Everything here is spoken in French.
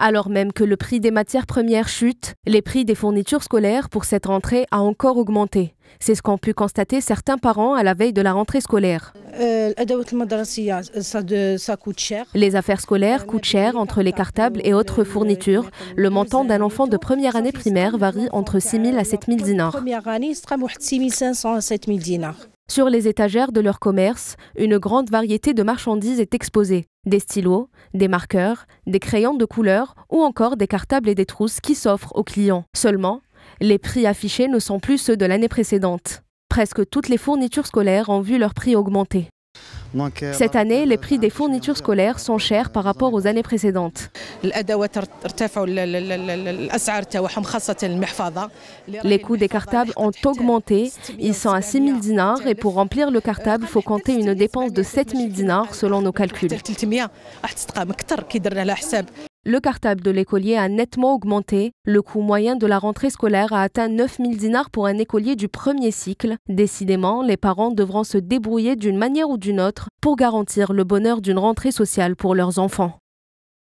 Alors même que le prix des matières premières chute, les prix des fournitures scolaires pour cette rentrée a encore augmenté. C'est ce qu'ont pu constater certains parents à la veille de la rentrée scolaire. Euh, hein. Les affaires scolaires coûtent cher entre les cartables et autres fournitures. Le montant d'un enfant de première année primaire varie entre 6 000 à 7 000 dinars. Sur les étagères de leur commerce, une grande variété de marchandises est exposée des stylos, des marqueurs, des crayons de couleur ou encore des cartables et des trousses qui s'offrent aux clients. Seulement, les prix affichés ne sont plus ceux de l'année précédente. Presque toutes les fournitures scolaires ont vu leur prix augmenter. Cette année, les prix des fournitures scolaires sont chers par rapport aux années précédentes. Les coûts des cartables ont augmenté. Ils sont à 6 000 dinars et pour remplir le cartable, il faut compter une dépense de 7 000 dinars selon nos calculs. Le cartable de l'écolier a nettement augmenté. Le coût moyen de la rentrée scolaire a atteint 9000 dinars pour un écolier du premier cycle. Décidément, les parents devront se débrouiller d'une manière ou d'une autre pour garantir le bonheur d'une rentrée sociale pour leurs enfants.